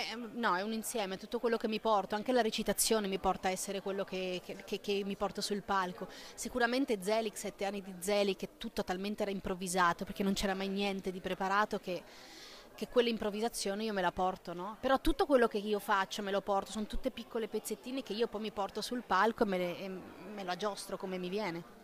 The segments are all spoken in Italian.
Eh, ehm, no, è un insieme, tutto quello che mi porto, anche la recitazione mi porta a essere quello che, che, che, che mi porto sul palco. Sicuramente Zelig, sette anni di Zelig, tutto talmente era improvvisato perché non c'era mai niente di preparato che, quell'improvvisazione io me la porto, no? Però tutto quello che io faccio me lo porto, sono tutte piccole pezzettine che io poi mi porto sul palco e me, le, e me lo aggiostro come mi viene.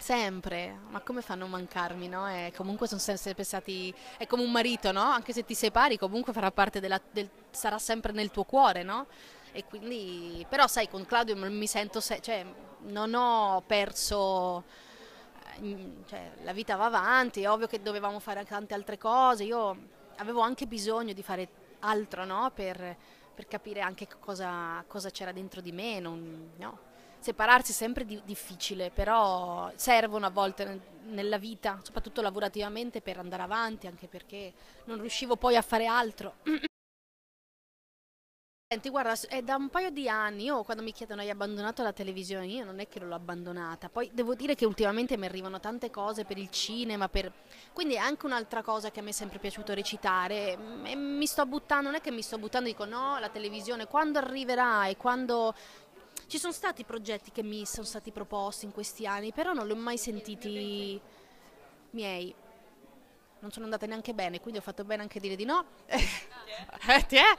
Sempre, ma come fanno a mancarmi, no? E comunque sono sempre stati, è come un marito, no? Anche se ti separi comunque farà parte della, del, sarà sempre nel tuo cuore, no? E quindi, però sai, con Claudio mi sento, se, cioè, non ho perso, eh, cioè, la vita va avanti, è ovvio che dovevamo fare tante altre cose, io avevo anche bisogno di fare altro, no? Per, per capire anche cosa, cosa c'era dentro di me, non, no? separarsi è sempre di- difficile, però servono a volte nel- nella vita, soprattutto lavorativamente, per andare avanti, anche perché non riuscivo poi a fare altro. Senti, guarda, è da un paio di anni, io quando mi chiedono hai abbandonato la televisione, io non è che l'ho abbandonata, poi devo dire che ultimamente mi arrivano tante cose per il cinema, per... quindi è anche un'altra cosa che a me è sempre piaciuto recitare mm, e mi sto buttando, non è che mi sto buttando, dico no, la televisione quando arriverà e quando ci sono stati progetti che mi sono stati proposti in questi anni, però non li ho mai sentiti miei. Non sono andata neanche bene, quindi ho fatto bene anche a dire di no. Eh, ti è?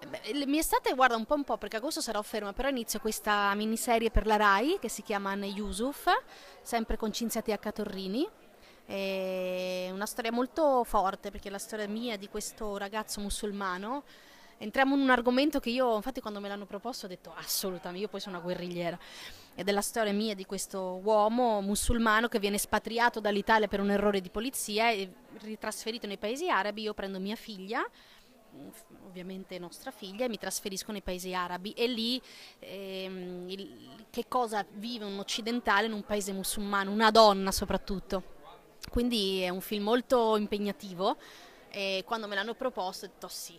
Eh, mi estate guarda, un po' un po', perché agosto sarò ferma, però inizio questa miniserie per la RAI che si chiama Anne Yusuf, sempre con Cinzia TH Torrini. È una storia molto forte perché è la storia mia di questo ragazzo musulmano entriamo in un argomento che io, infatti, quando me l'hanno proposto ho detto assolutamente, io poi sono una guerrigliera. È della storia mia di questo uomo musulmano che viene espatriato dall'Italia per un errore di polizia e ritrasferito nei paesi arabi. Io prendo mia figlia ovviamente nostra figlia, e mi trasferisco nei paesi arabi e lì ehm, il, che cosa vive un occidentale in un paese musulmano, una donna soprattutto. Quindi è un film molto impegnativo e quando me l'hanno proposto ho detto sì,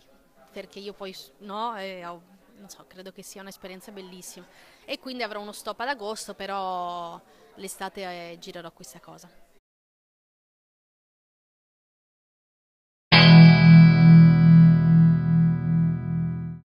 perché io poi no, eh, ho, non so, credo che sia un'esperienza bellissima. E quindi avrò uno stop ad agosto, però l'estate eh, girerò questa cosa.